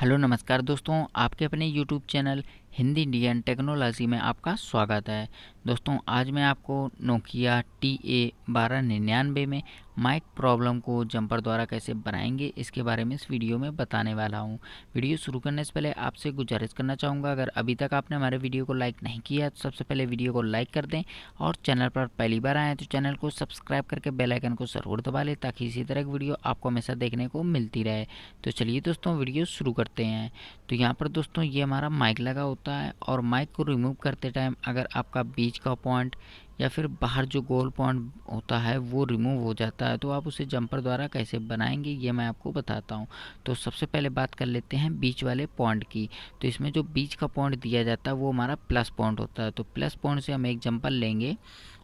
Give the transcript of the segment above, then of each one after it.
hello नमस्कार दोस्तों आपके अपने YouTube channel Hindi Indian technology में आपका स्वागत है दोस्तों आज मैं आपको नोकिया टी ए बारह निन्यानवे में माइक प्रॉब्लम को जंपर द्वारा कैसे बनाएंगे इसके बारे में इस वीडियो में बताने वाला हूं वीडियो शुरू करने से पहले आपसे गुजारिश करना चाहूँगा अगर अभी तक आपने हमारे वीडियो को लाइक नहीं किया तो सबसे पहले वीडियो को लाइक कर दें और चैनल पर पहली बार आएँ तो चैनल को सब्सक्राइब करके बेलाइकन को ज़रूर दबा लें ताकि इसी तरह की वीडियो आपको हमेशा देखने को मिलती रहे तो चलिए दोस्तों वीडियो शुरू करते हैं तो यहाँ पर दोस्तों ये हमारा माइक लगा हो होता है और माइक को रिमूव करते टाइम अगर आपका बीच का पॉइंट या फिर बाहर जो गोल पॉइंट होता है वो रिमूव हो जाता है तो आप उसे जंपर द्वारा कैसे बनाएंगे ये मैं आपको बताता हूँ तो सबसे पहले बात कर लेते हैं बीच वाले पॉइंट की तो इसमें जो बीच का पॉइंट दिया जाता है वो हमारा प्लस पॉइंट होता है तो प्लस पॉइंट से हम एक जंपर लेंगे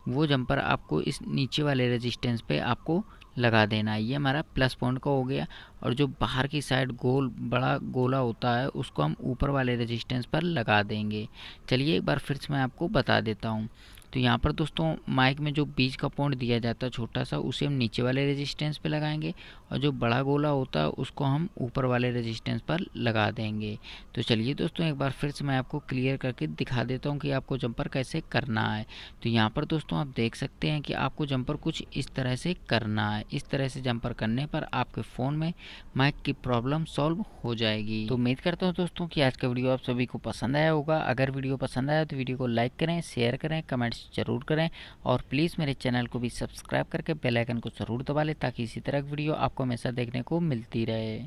वो जंपर आपको इस नीचे वाले रेजिस्टेंस पे आपको लगा देना है ये हमारा प्लस पॉइंट का हो गया और जो बाहर की साइड गोल बड़ा गोला होता है उसको हम ऊपर वाले रेजिस्टेंस पर लगा देंगे चलिए एक बार फिर से मैं आपको बता देता हूँ तो यहाँ पर दोस्तों माइक में जो बीच का पॉइंट दिया जाता है छोटा सा उसे हम नीचे वाले रेजिस्टेंस पे लगाएंगे और जो बड़ा गोला होता है उसको हम ऊपर वाले रेजिस्टेंस पर लगा देंगे तो चलिए दोस्तों एक बार फिर से मैं आपको क्लियर करके दिखा देता हूँ कि आपको जंपर कैसे करना है तो यहाँ पर दोस्तों आप देख सकते हैं कि आपको जंपर कुछ इस तरह से करना है इस तरह से जंपर करने पर आपके फ़ोन में माइक की प्रॉब्लम सॉल्व हो जाएगी तो उम्मीद करता हूँ दोस्तों कि आज का वीडियो आप सभी को पसंद आया होगा अगर वीडियो पसंद आया तो वीडियो को लाइक करें शेयर करें कमेंट्स ज़रूर करें और प्लीज़ मेरे चैनल को भी सब्सक्राइब करके बेलाइकन को ज़रूर दबा लें ताकि इसी तरह की वीडियो आपको हमेशा देखने को मिलती रहे